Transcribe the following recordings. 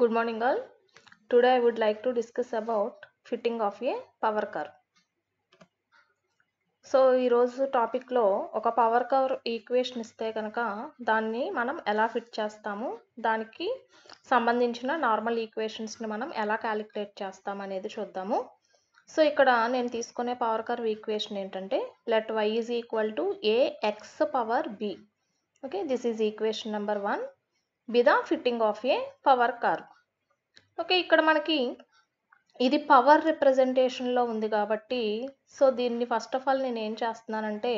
good morning all today I would like to discuss about fitting of a power curve so ఈరోజు టాపిక్లో ఒక power cover equation ఇస్తే కనుక దాన్ని మనం ఎలా ఫిట్ చేస్తాము దానికి సంబంధించిన నార్మల్ ఈక్వేషన్స్ని మనం ఎలా క్యాలిక్యులేట్ చేస్తాం అనేది చూద్దాము సో ఇక్కడ నేను తీసుకునే పవర్ కర్వ్ ఈక్వేషన్ ఏంటంటే let Y is equal to A X power B okay this is equation number one బిదా fitting of a power curve okay ఇక్కడ మనకి ఇది పవర్ రిప్రజెంటేషన్లో ఉంది కాబట్టి సో దీన్ని ఫస్ట్ ఆఫ్ ఆల్ నేను ఏం చేస్తున్నానంటే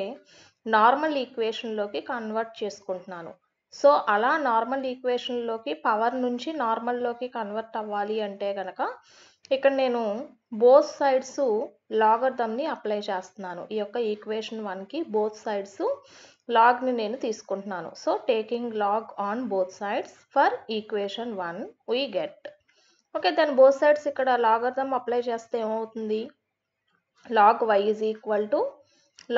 నార్మల్ ఈక్వేషన్లోకి కన్వర్ట్ చేసుకుంటున్నాను సో అలా నార్మల్ ఈక్వేషన్లోకి పవర్ నుంచి నార్మల్లోకి కన్వర్ట్ అవ్వాలి అంటే కనుక ఇక్కడ నేను బోత్ సైడ్స్ లాగర్ దమ్ని అప్లై చేస్తున్నాను ఈ యొక్క ఈక్వేషన్ వన్కి బోత్ సైడ్స్ లాగ్ని నేను తీసుకుంటున్నాను so taking log on both sides for equation one we get okay దాని బోత్ సైడ్స్ ఇక్కడ లాగర్థం అప్లై చేస్తే ఏమవుతుంది log Y is equal to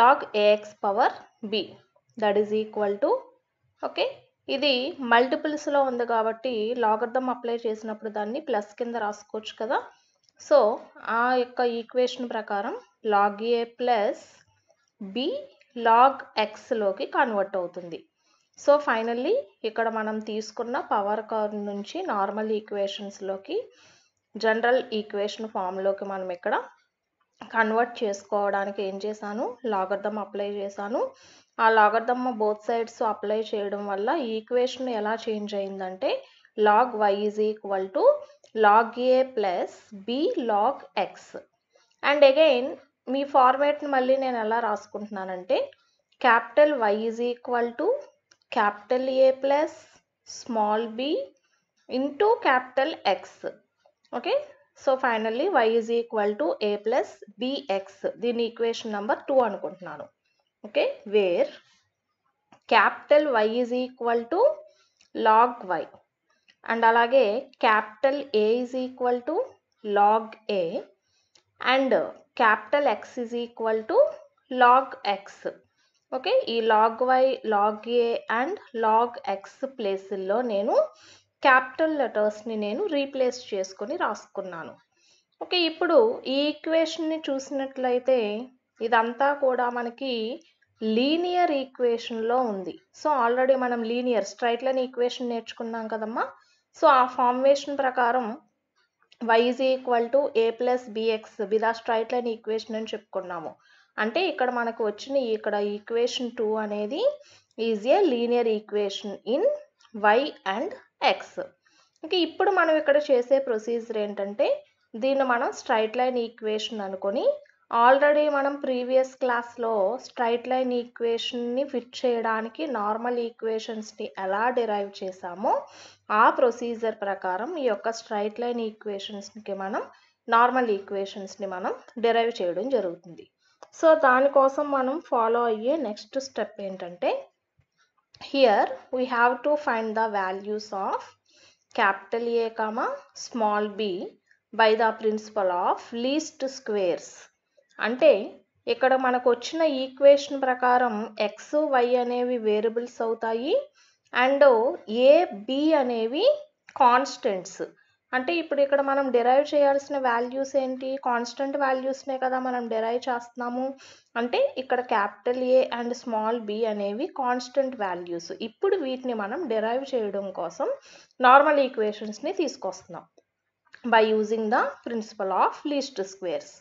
log A X power B that is equal to okay ఇది మల్టిపుల్స్లో ఉంది కాబట్టి లాగర్థం అప్లై చేసినప్పుడు దాన్ని ప్లస్ కింద రాసుకోవచ్చు కదా సో ఆ యొక్క ఈక్వేషన్ ప్రకారం log A plus B log ఎక్స్లోకి కన్వర్ట్ అవుతుంది సో ఫైనల్లీ ఇక్కడ మనం తీసుకున్న పవర్ కార్ నుంచి నార్మల్ ఈక్వేషన్స్లోకి జనరల్ ఈక్వేషన్ ఫామ్లోకి మనం ఇక్కడ కన్వర్ట్ చేసుకోవడానికి ఏం చేశాను లాగర్థం అప్లై చేశాను ఆ లాగర్థమ్మ బోత్ సైడ్స్ అప్లై చేయడం వల్ల ఈక్వేషన్ ఎలా చేంజ్ అయిందంటే log Y is equal to log A plus B log X and again మీ ఫార్మేట్ని మళ్ళీ నేను ఎలా రాసుకుంటున్నానంటే capital Y is equal to capital A plus small B into capital X okay so finally Y is equal to A plus B X దీని equation number two అనుకుంటున్నాను okay where capital Y is equal to log Y and అలాగే capital A is equal to log A and capital X is equal to log X okay ఈ log Y log A and log X ప్లేసుల్లో నేను capital లెటర్స్ని నేను replace చేసుకొని రాసుకున్నాను okay ఇప్పుడు ఈ ఈక్వేషన్ని చూసినట్లయితే ఇదంతా కూడా మనకి లీనియర్ ఈక్వేషన్లో ఉంది సో ఆల్రెడీ మనం లీనియర్ స్ట్రైట్ లైన్ ఈక్వేషన్ నేర్చుకున్నాం కదమ్మా సో ఆ ఫార్మేషన్ ప్రకారం Y is equal to A plus B X విదా స్ట్రైట్ లైన్ ఈక్వేషన్ అని చెప్పుకున్నాము అంటే ఇక్కడ మనకు వచ్చిన ఇక్కడ ఈక్వేషన్ టూ అనేది is a linear equation in Y and X ఇంకా ఇప్పుడు మనం ఇక్కడ చేసే ప్రొసీజర్ ఏంటంటే దీన్ని మనం స్ట్రైట్ లైన్ ఈక్వేషన్ అనుకొని ఆల్రెడీ మనం ప్రీవియస్ క్లాస్లో స్ట్రైట్ లైన్ ఈక్వేషన్ని ఫిట్ చేయడానికి నార్మల్ ఈక్వేషన్స్ని ఎలా డిరైవ్ చేసామో ఆ ప్రొసీజర్ ప్రకారం ఈ యొక్క స్ట్రైట్ లైన్ ఈక్వేషన్స్కి మనం నార్మల్ ఈక్వేషన్స్ని మనం డిరైవ్ చేయడం జరుగుతుంది సో దానికోసం మనం ఫాలో అయ్యే నెక్స్ట్ స్టెప్ ఏంటంటే here we have to find the values of capital A comma small B by the principle of least squares అంటే ఇక్కడ మనకు వచ్చిన ఈక్వేషన్ ప్రకారం ఎక్స్ వై అనేవి వేరియబుల్స్ అవుతాయి అండ్ ఏ బి అనేవి కాన్స్టెంట్స్ అంటే ఇప్పుడు ఇక్కడ మనం డిరైవ్ చేయాల్సిన వాల్యూస్ ఏంటి కాన్స్టెంట్ వాల్యూస్నే కదా మనం డిరైవ్ చేస్తున్నాము అంటే ఇక్కడ capital A and small B అనేవి కాన్స్టెంట్ వాల్యూస్ ఇప్పుడు వీటిని మనం డిరైవ్ చేయడం కోసం నార్మల్ ఈక్వేషన్స్ని తీసుకొస్తున్నాం by using the principle of least squares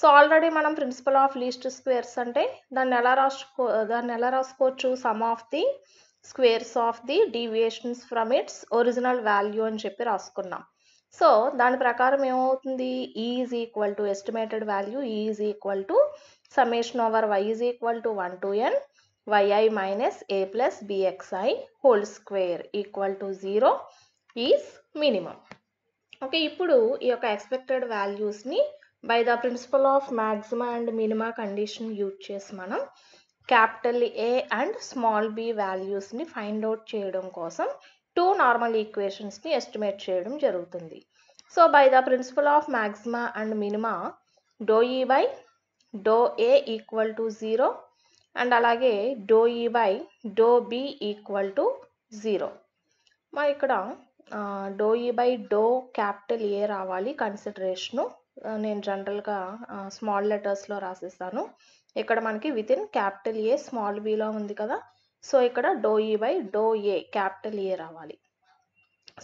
so already మనం ప్రిన్సిపల్ ఆఫ్ లీస్ట్ స్క్వేర్స్ అంటే దాన్ని ఎలా రాసుకో దాన్ని ఎలా రాసుకోవచ్చు sum of the squares of the deviations from its original value అని చెప్పి రాసుకున్నాం సో దాని ప్రకారం ఏమవుతుంది is equal to estimated value is equal to summation over why is equal to one to N Y I minus A plus B X I whole square equal to zero is minimum okay ఇప్పుడు ఈ యొక్క expected వాల్యూస్ని by the principle of maxima and minima condition use చేసి మనం capital A and small B వాల్యూస్ని find out చేయడం కోసం two normal ఈక్వేషన్స్ని ఎస్టిమేట్ చేయడం జరుగుతుంది so by the principle of maxima and minima do E by do A equal to zero and అలాగే డోఈ by do B equal to zero మా ఇక్కడ do E by do capital A రావాలి consideration నేను జనరల్గా small లెటర్స్లో రాసిస్తాను ఇక్కడ మనకి within capital A small బీలో ఉంది కదా సో ఇక్కడ do E by do A capital A రావాలి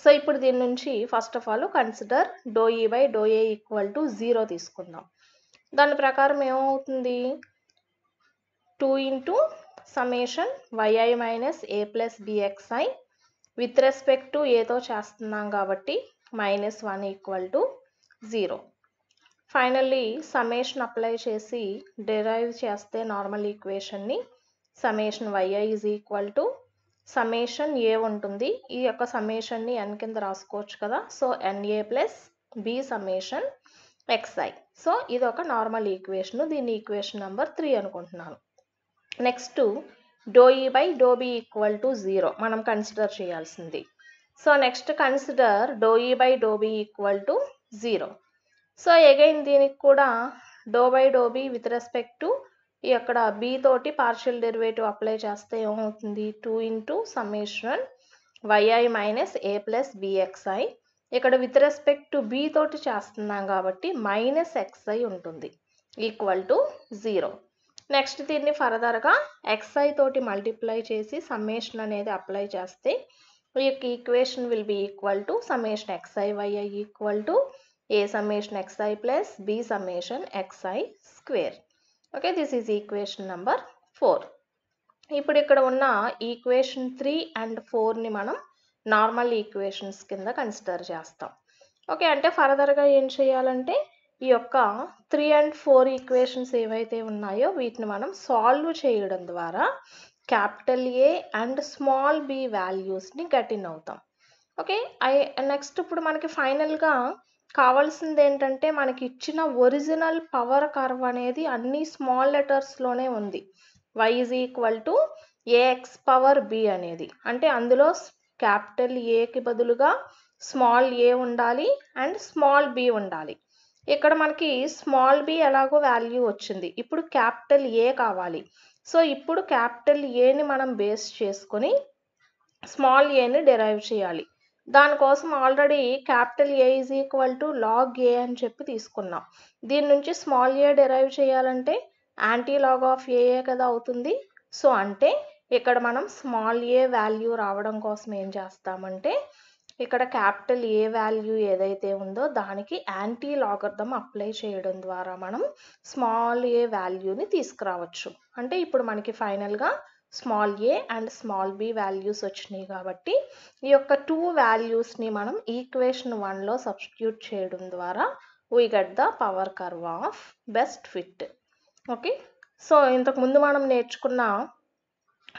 సో ఇప్పుడు దీని నుంచి first of all consider do E by do A equal to zero తీసుకుందాం దాని ప్రకారం ఏమవుతుంది two into summation Y I minus A plus B X I with respect to ఏతో చేస్తున్నాం కాబట్టి minus one equal to zero finally summation apply చేసి derive చేస్తే normal ఈక్వేషన్ని summation Y I is equal to summation A ఉంటుంది ఈ యొక్క సమేషన్ని ఎన్ కింద రాసుకోవచ్చు కదా so N A plus B summation X I so ఇది ఒక నార్మల్ ఈక్వేషన్ దీని ఈక్వేషన్ నెంబర్ త్రీ అనుకుంటున్నాను next do E by do B equal to zero మనం కన్సిడర్ చేయాల్సింది so next consider do E by do B equal to zero so again దీనికి కూడా do by do B with respect to ఇక్కడ B తోటి partial derivative apply చేస్తే ఏమవుతుంది two into summation Y I minus A plus B X I ఇక్కడ with respect to B తోటి చేస్తున్నాం కాబట్టి మైనస్ ఎక్స్ఐ ఉంటుంది ఈక్వల్ టు జీరో నెక్స్ట్ దీన్ని ఫర్దర్గా ఎక్స్ఐ తోటి మల్టిప్లై చేసి సమ్మేషన్ అనేది అప్లై చేస్తే ఈ యొక్క equation will be equal to summation X I Y I equal to A summation X I plus B summation X I square okay this is equation number four ఇప్పుడు ఇక్కడ ఉన్న ఈక్వేషన్ త్రీ అండ్ ఫోర్ని మనం నార్మల్ ఈక్వేషన్స్ కింద కన్సిడర్ చేస్తాం ఓకే అంటే ఫర్దర్గా ఏం చేయాలంటే ఈ యొక్క త్రీ అండ్ ఫోర్ ఈక్వేషన్స్ ఏవైతే ఉన్నాయో వీటిని మనం సాల్వ్ చేయడం ద్వారా capital A and small B వాల్యూస్ని ఇన్ అవుతాం ఓకే ఐ నెక్స్ట్ ఇప్పుడు మనకి ఫైనల్గా కావాల్సింది ఏంటంటే మనకి ఇచ్చిన ఒరిజినల్ పవర్ కర్వ్ అనేది అన్ని స్మాల్ లెటర్స్లోనే ఉంది Y is equal to A X power B అనేది అంటే అందులో క్యాపిటల్ ఏకి బదులుగా స్మాల్ ఏ ఉండాలి అండ్ స్మాల్ బి ఉండాలి ఇక్కడ మనకి స్మాల్ బి ఎలాగో వాల్యూ వచ్చింది ఇప్పుడు క్యాపిటల్ ఏ కావాలి సో ఇప్పుడు క్యాపిటల్ ఏని మనం బేస్ చేసుకొని స్మాల్ ఏని డెరైవ్ చేయాలి దానికోసం already capital A is equal to log A అని చెప్పి తీసుకున్నాం దీని నుంచి స్మాల్ ఏ డెరైవ్ చేయాలంటే యాంటీ లాగ్ ఆఫ్ ఏఏ కదా అవుతుంది సో అంటే ఇక్కడ మనం స్మాల్ ఏ వాల్యూ రావడం కోసం ఏం చేస్తామంటే ఇక్కడ క్యాపిటల్ ఏ వాల్యూ ఏదైతే ఉందో దానికి యాంటీ లాగర్థం అప్లై చేయడం ద్వారా మనం స్మాల్ ఏ వాల్యూని తీసుకురావచ్చు అంటే ఇప్పుడు మనకి ఫైనల్గా small A and small B values వచ్చినాయి కాబట్టి ఈ యొక్క టూ వాల్యూస్ని మనం ఈక్వేషన్ వన్లో సబ్స్టిట్యూట్ చేయడం ద్వారా we get the power curve of best fit okay so ఇంతకుముందు మనం నేర్చుకున్న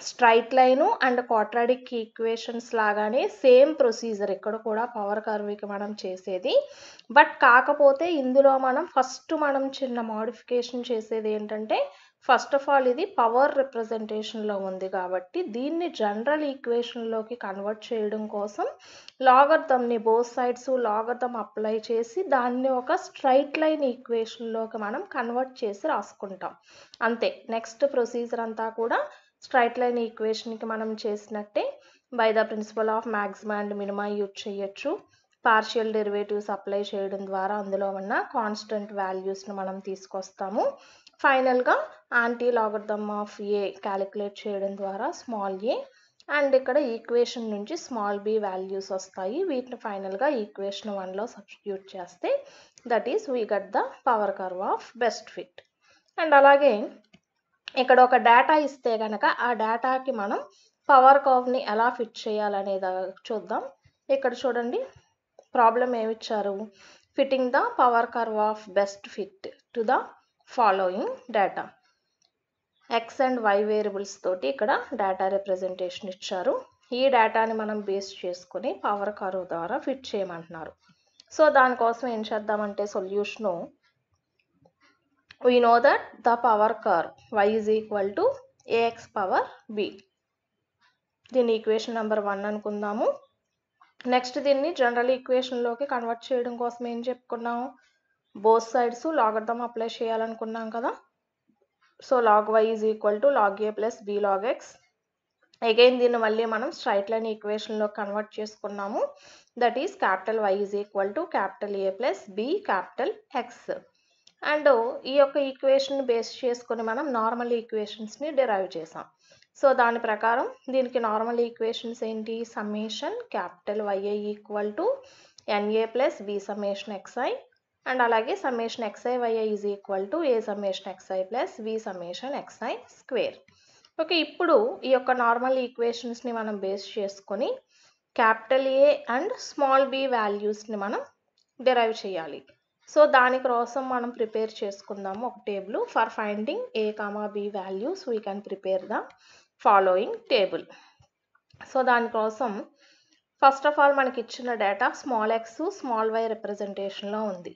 straight line and quadratic equations లాగానే సేమ్ ప్రొసీజర్ ఇక్కడ కూడా పవర్ కర్వ్కి మనం చేసేది బట్ కాకపోతే ఇందులో మనం ఫస్ట్ మనం చిన్న మాడిఫికేషన్ చేసేది ఏంటంటే ఫస్ట్ ఆఫ్ ఆల్ ఇది పవర్ రిప్రజెంటేషన్లో ఉంది కాబట్టి దీన్ని జనరల్ ఈక్వేషన్లోకి కన్వర్ట్ చేయడం కోసం లాగర్థమ్ని బోత్ సైడ్స్ లాగర్థమ్ అప్లై చేసి దాన్ని ఒక స్ట్రైట్ లైన్ ఈక్వేషన్లోకి మనం కన్వర్ట్ చేసి రాసుకుంటాం అంతే నెక్స్ట్ ప్రొసీజర్ అంతా కూడా స్ట్రైట్ లైన్ ఈక్వేషన్కి మనం చేసినట్టే by the principle of maximum and minima use చేయొచ్చు పార్షియల్ డెరివేటివ్స్ అప్లై చేయడం ద్వారా అందులో ఉన్న కాన్స్టెంట్ వాల్యూస్ను మనం తీసుకొస్తాము ఫైనల్గా anti logarithm of A calculate చేయడం ద్వారా స్మాల్ ఏ అండ్ ఇక్కడ ఈక్వేషన్ నుంచి స్మాల్ బి వాల్యూస్ వస్తాయి వీటిని ఫైనల్గా ఈక్వేషన్ వన్లో సబ్స్టిట్యూట్ చేస్తే that is we got the power curve of best fit and అలాగే ఇక్కడ ఒక డేటా ఇస్తే కనుక ఆ డేటాకి మనం పవర్ కర్వ్ని ఎలా ఫిట్ చేయాలనే చూద్దాం ఇక్కడ చూడండి ప్రాబ్లం ఏమిచ్చారు fitting the power curve of best fit to the following data X and Y variables తోటి ఇక్కడ డేటా రిప్రజెంటేషన్ ఇచ్చారు ఈ డేటాని మనం బేస్ చేసుకొని పవర్ కరువు ద్వారా ఫిట్ చేయమంటున్నారు సో దానికోసం ఏం చేద్దామంటే solution we know that the power curve Y is equal to A X power B దీన్ని ఈక్వేషన్ నెంబర్ వన్ అనుకుందాము నెక్స్ట్ దీన్ని జనరల్ ఈక్వేషన్లోకి కన్వర్ట్ చేయడం కోసం ఏం చెప్పుకున్నాము బోత్ సైడ్స్ లాగర్థం అప్లై చేయాలనుకున్నాం కదా so log Y is equal to log A plus B log X again దీన్ని మళ్ళీ మనం స్ట్రైట్ లైన్ ఈక్వేషన్లో కన్వర్ట్ చేసుకున్నాము that is capital Y is equal to capital A plus B capital X and ఈ యొక్క equation base చేసుకుని మనం normal ఈక్వేషన్స్ని డిరైవ్ చేసాం సో దాని ప్రకారం దీనికి నార్మల్ ఈక్వేషన్స్ ఏంటి summation capital Y A equal to N A plus B summation X I and అలాగే summation X I Y I is equal to A summation X I plus V summation X I square okay ఇప్పుడు ఈ యొక్క నార్మల్ ఈక్వేషన్స్ని మనం బేస్ చేసుకొని capital A and small B వాల్యూస్ని మనం derive చేయాలి సో దాని కోసం మనం ప్రిపేర్ చేసుకుందాము ఒక table for finding A comma B values we can prepare the following table so దానికోసం ఫస్ట్ ఆఫ్ ఆల్ మనకి ఇచ్చిన data small X small Y రిప్రజెంటేషన్లో ఉంది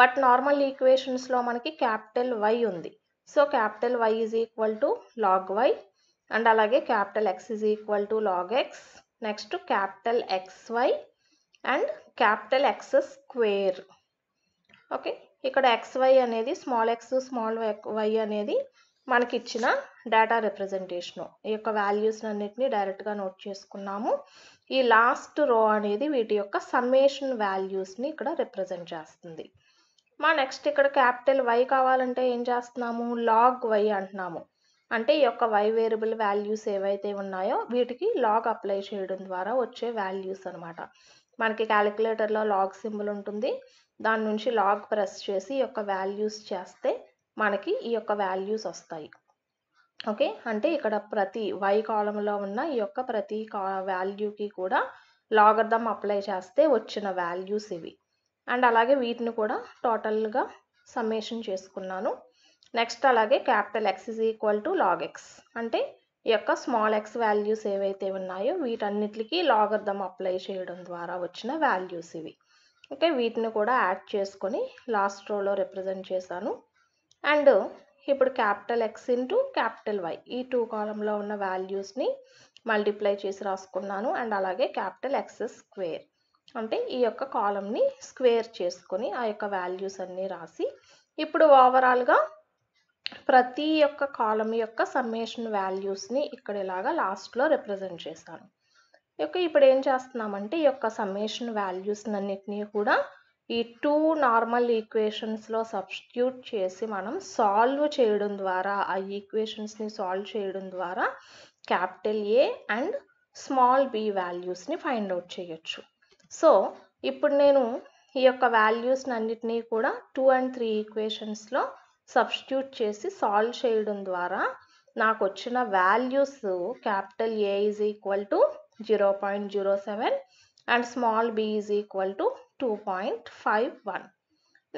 బట్ నార్మల్ ఈక్వేషన్స్లో మనకి క్యాపిటల్ వై ఉంది so capital Y is equal to log Y and అలాగే capital X is equal to log X next capital X Y and capital X square okay ఇక్కడ X Y అనేది small X small Y అనేది మనకి ఇచ్చిన data representation ఈ యొక్క values అన్నింటినీ డైరెక్ట్గా నోట్ చేసుకున్నాము ఈ లాస్ట్ రో అనేది వీటి యొక్క సమ్మేషన్ వాల్యూస్ని ఇక్కడ రిప్రజెంట్ చేస్తుంది మా నెక్స్ట్ ఇక్కడ క్యాపిటల్ వై కావాలంటే ఏం చేస్తున్నాము లాగ్ వై అంటున్నాము అంటే ఈ యొక్క వై వేరియబుల్ వాల్యూస్ ఏవైతే ఉన్నాయో వీటికి లాగ్ అప్లై చేయడం ద్వారా వచ్చే వాల్యూస్ అనమాట మనకి క్యాలిక్యులేటర్లో లాగ్ సింబల్ ఉంటుంది దాని నుంచి లాగ్ ప్రెస్ చేసి యొక్క వాల్యూస్ చేస్తే మనకి ఈ యొక్క వాల్యూస్ వస్తాయి ఓకే అంటే ఇక్కడ ప్రతి వై కాలంలో ఉన్న ఈ యొక్క ప్రతి కా వాల్యూకి కూడా లాగర్థం అప్లై చేస్తే వచ్చిన వాల్యూస్ ఇవి అండ్ అలాగే వీటిని కూడా టోటల్గా సమ్మేషన్ చేసుకున్నాను నెక్స్ట్ అలాగే capital X is equal to log X అంటే ఈ యొక్క స్మాల్ ఎక్స్ వాల్యూస్ ఏవైతే ఉన్నాయో వీటన్నిటికీ లాగర్థం అప్లై చేయడం ద్వారా వచ్చిన వాల్యూస్ ఇవి ఓకే వీటిని కూడా యాడ్ చేసుకొని లాస్ట్ రోలో రిప్రజెంట్ చేశాను అండ్ ఇప్పుడు capital X into capital Y ఈ టూ కాలంలో ఉన్న వాల్యూస్ని మల్టిప్లై చేసి రాసుకున్నాను అండ్ అలాగే క్యాపిటల్ ఎక్స్ స్క్వేర్ అంటే ఈ యొక్క కాలంని స్క్వేర్ చేసుకొని ఆ యొక్క వాల్యూస్ అన్నీ రాసి ఇప్పుడు ఓవరాల్గా ప్రతి యొక్క కాలం యొక్క సమ్మేషన్ వాల్యూస్ని ఇక్కడ ఇలాగా లాస్ట్లో రిప్రజెంట్ చేశాను యొక్క ఇప్పుడు ఏం చేస్తున్నామంటే ఈ యొక్క సమ్మేషన్ వాల్యూస్ అన్నిటినీ కూడా ఈ టూ నార్మల్ ఈక్వేషన్స్లో సబ్స్టిట్యూట్ చేసి మనం సాల్వ్ చేయడం ద్వారా ఆ ఈక్వేషన్స్ని సాల్వ్ చేయడం ద్వారా capital A and small B వాల్యూస్ని ఫైండ్ అవుట్ చేయొచ్చు సో ఇప్పుడు నేను ఈ యొక్క వాల్యూస్ని అన్నిటినీ కూడా టూ అండ్ త్రీ ఈక్వేషన్స్లో సబ్స్టిట్యూట్ చేసి సాల్వ్ చేయడం ద్వారా నాకు వచ్చిన values capital A is equal to zero point zero seven and small B is equal to two point five one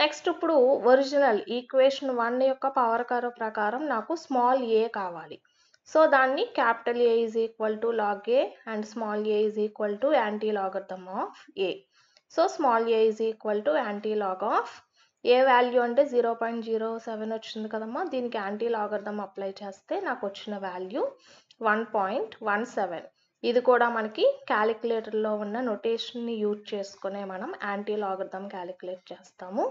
next ఇప్పుడు ఒరిజినల్ ఈక్వేషన్ వన్ యొక్క పవర్ కర్వ్ ప్రకారం నాకు స్మాల్ ఏ కావాలి సో దాన్ని capital A is equal to log A and small A is equal to anti logarithm of A so small A is equal to anti log of A value అంటే zero point zero seven వచ్చింది కదమ్మా దీనికి anti logarithm apply చేస్తే నాకు వచ్చిన value one point one seven ఇది కూడా మనకి క్యాలిక్యులేటర్లో ఉన్న నొటేషన్ని యూజ్ చేసుకునే మనం యాంటీ లాగర్థమ్ క్యాలిక్యులేట్ చేస్తాము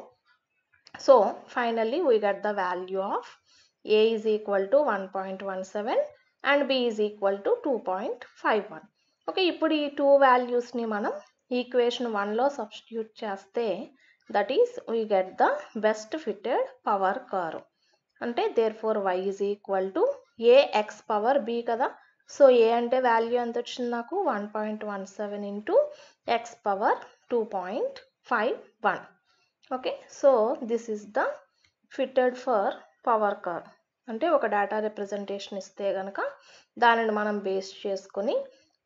so finally we get the value of A is equal to one point one seven and B is equal to two point five one okay ఇప్పుడు ఈ టూ వాల్యూస్ని మనం ఈక్వేషన్ వన్లో substitute చేస్తే that is we get the best fitted power curve అంటే therefore Y is equal to A X power B కదా so A అంటే value ఎంత వచ్చింది నాకు one point one seven into X power two point five one okay so this is the fitted for power curve అంటే ఒక data representation ఇస్తే కనుక దానిని మనం బేస్ చేసుకొని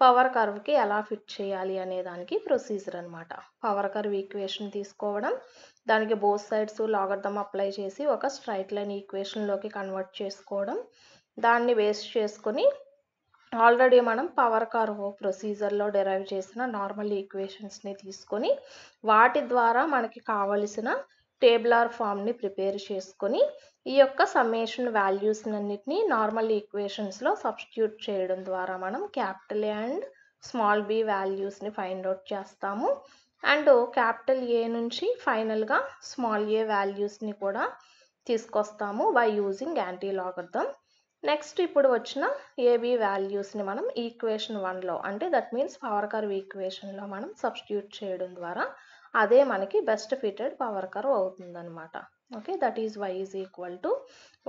పవర్ కర్వ్కి ఎలా ఫిట్ చేయాలి అనే దానికి ప్రొసీజర్ అనమాట పవర్ కర్వ్ ఈక్వేషన్ తీసుకోవడం దానికి బోత్ సైడ్స్ లాగర్థం అప్లై చేసి ఒక స్ట్రైట్ లైన్ ఈక్వేషన్లోకి కన్వర్ట్ చేసుకోవడం దాన్ని బేస్ చేసుకొని ఆల్రెడీ మనం పవర్ కర్వ్ ప్రొసీజర్లో డెరైవ్ చేసిన నార్మల్ ఈక్వేషన్స్ని తీసుకొని వాటి ద్వారా మనకి కావలసిన టేబులార్ ఫామ్ని ప్రిపేర్ చేసుకొని ఈ యొక్క సమ్మేషన్ అన్నిటినీ నార్మల్ ఈక్వేషన్స్లో సబ్స్టిట్యూట్ చేయడం ద్వారా మనం capital A and small B వాల్యూస్ని ఫైండ్ అవుట్ చేస్తాము అండ్ క్యాపిటల్ ఏ నుంచి ఫైనల్గా స్మాల్ ఏ వాల్యూస్ని కూడా తీసుకొస్తాము by using anti logarithm next ఇప్పుడు వచ్చిన ఏబి వాల్యూస్ని మనం ఈక్వేషన్ వన్లో అంటే దట్ మీన్స్ పవర్ కర్వ్ ఈక్వేషన్లో మనం సబ్స్టిట్యూట్ చేయడం ద్వారా అదే మనకి బెస్ట్ ఫిటెడ్ పవర్ కర్వ్ అవుతుందనమాట okay that is Y is equal to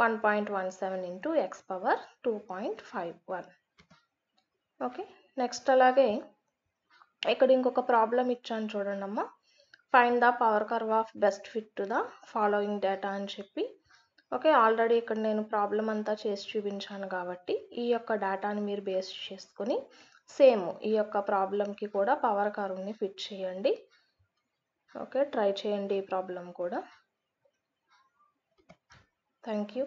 one point one seven into X power two point five one okay next అలాగే ఇక్కడ ఇంకొక ప్రాబ్లం ఇచ్చాను చూడండి అమ్మా find the power curve of best fit to the following data అని చెప్పి okay already ఇక్కడ నేను ప్రాబ్లం అంతా చేసి చూపించాను కాబట్టి ఈ యొక్క డేటాని మీరు బేస్ చేసుకొని సేమ్ ఈ యొక్క ప్రాబ్లంకి కూడా పవర్ కర్వ్ని ఫిట్ చేయండి ఓకే ట్రై చేయండి ఈ ప్రాబ్లం కూడా థ్యాంక్ యూ